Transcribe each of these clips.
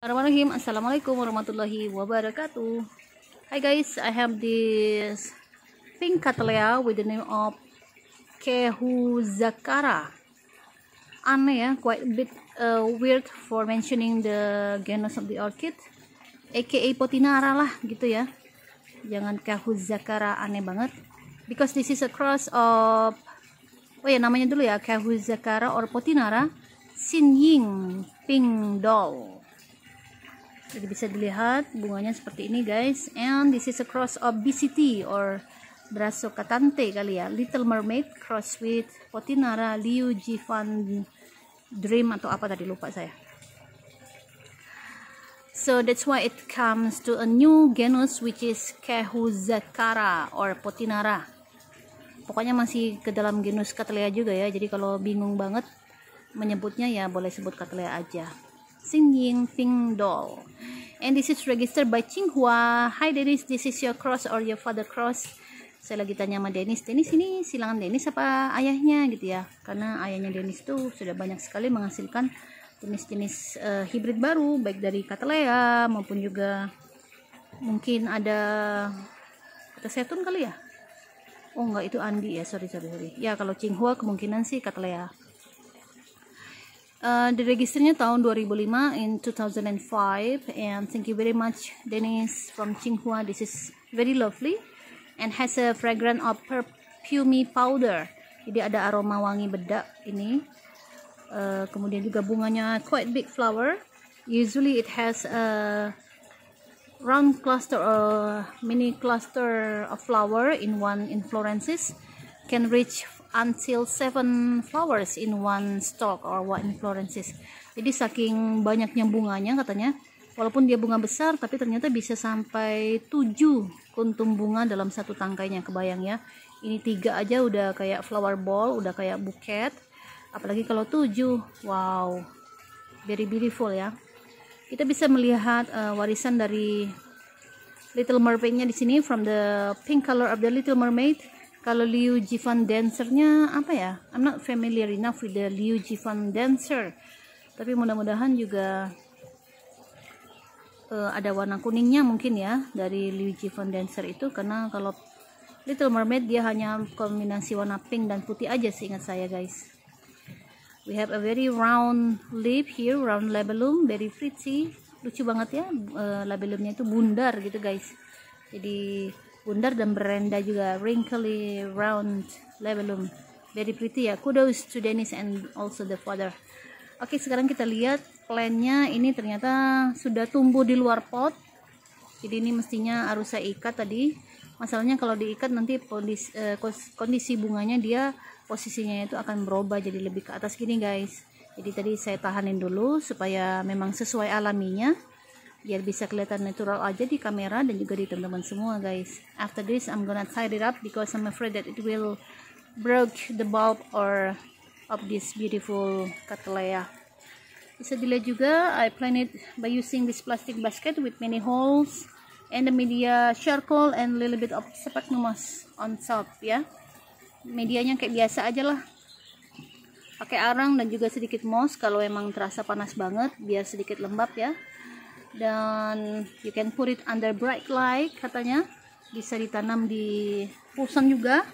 Bismillahirrahmanirrahim Assalamualaikum warahmatullahi wabarakatuh Hi guys, I have this pink cattleya with the name of Zakara. aneh ya, quite a bit uh, weird for mentioning the genus of the orchid aka potinara lah gitu ya jangan Zakara aneh banget because this is a cross of oh ya namanya dulu ya Zakara or potinara ying Pink Doll jadi bisa dilihat bunganya seperti ini guys and this is a cross of BCT or Brasocatante kali ya Little Mermaid cross with Potinara Liu Jifan Dream atau apa tadi lupa saya so that's why it comes to a new genus which is Kehuzakara or Potinara pokoknya masih ke dalam genus Cattleya juga ya jadi kalau bingung banget menyebutnya ya boleh sebut Cattleya aja Xinying Ping doll. And this is registered by Qinghua. Hi Dennis, this is your cross or your father cross. Saya lagi tanya sama Dennis, Dennis ini silangan Dennis apa ayahnya gitu ya. Karena ayahnya Dennis tuh sudah banyak sekali menghasilkan jenis-jenis uh, hibrid baru baik dari Cattleya maupun juga mungkin ada Tesetun kali ya. Oh enggak itu Andi ya, sorry sorry sorry. Ya kalau Qinghua kemungkinan sih Cattleya. Uh, diregisternya tahun 2005 in 2005 and thank you very much Dennis from Tsinghua this is very lovely and has a fragrance of perfume powder jadi ada aroma wangi bedak ini uh, kemudian juga bunganya quite big flower usually it has a round cluster or mini cluster of flower in one inflorescence can reach until seven flowers in one stalk or one inflorescence, jadi saking banyaknya bunganya katanya walaupun dia bunga besar tapi ternyata bisa sampai 7 kuntum bunga dalam satu tangkainya kebayang ya ini tiga aja udah kayak flower ball udah kayak buket apalagi kalau 7 wow very beautiful ya kita bisa melihat uh, warisan dari Little Mermaidnya di sini from the pink color of the Little Mermaid kalau Liu Jifan nya apa ya I'm not familiar enough with the Liu Jifan dancer tapi mudah-mudahan juga uh, ada warna kuningnya mungkin ya dari Liu Jifan dancer itu karena kalau Little Mermaid dia hanya kombinasi warna pink dan putih aja sih ingat saya guys we have a very round lip here round labellum very pretty lucu banget ya uh, labellumnya itu bundar gitu guys jadi bundar dan berenda juga wrinkly round labelum very pretty ya kudos to Dennis and also the father oke sekarang kita lihat plannya ini ternyata sudah tumbuh di luar pot jadi ini mestinya harus saya ikat tadi masalahnya kalau diikat nanti kondisi, eh, kondisi bunganya dia posisinya itu akan berubah jadi lebih ke atas gini guys jadi tadi saya tahanin dulu supaya memang sesuai alaminya biar bisa kelihatan natural aja di kamera dan juga di teman-teman semua guys after this I'm gonna tie it up because I'm afraid that it will broke the bulb or of this beautiful cattleya bisa dilihat juga I plan it by using this plastic basket with many holes and the media charcoal and little bit of sphagnum on top ya yeah. medianya kayak biasa aja lah pakai arang dan juga sedikit moss kalau emang terasa panas banget biar sedikit lembab ya dan you can put it under bright light katanya bisa ditanam di pulsan juga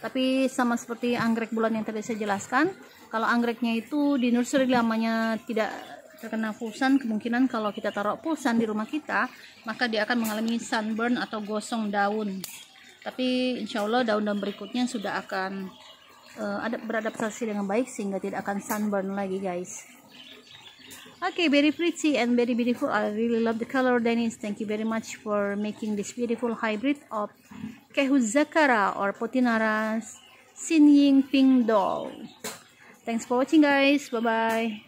tapi sama seperti anggrek bulan yang tadi saya jelaskan kalau anggreknya itu di nursery lamanya tidak terkena pulsan kemungkinan kalau kita taruh pulsan di rumah kita maka dia akan mengalami sunburn atau gosong daun tapi insya Allah daun-daun berikutnya sudah akan uh, beradaptasi dengan baik sehingga tidak akan sunburn lagi guys okay very pretty and very beautiful i really love the color dennis thank you very much for making this beautiful hybrid of kehuzakara or potinaras sinying pink doll thanks for watching guys bye bye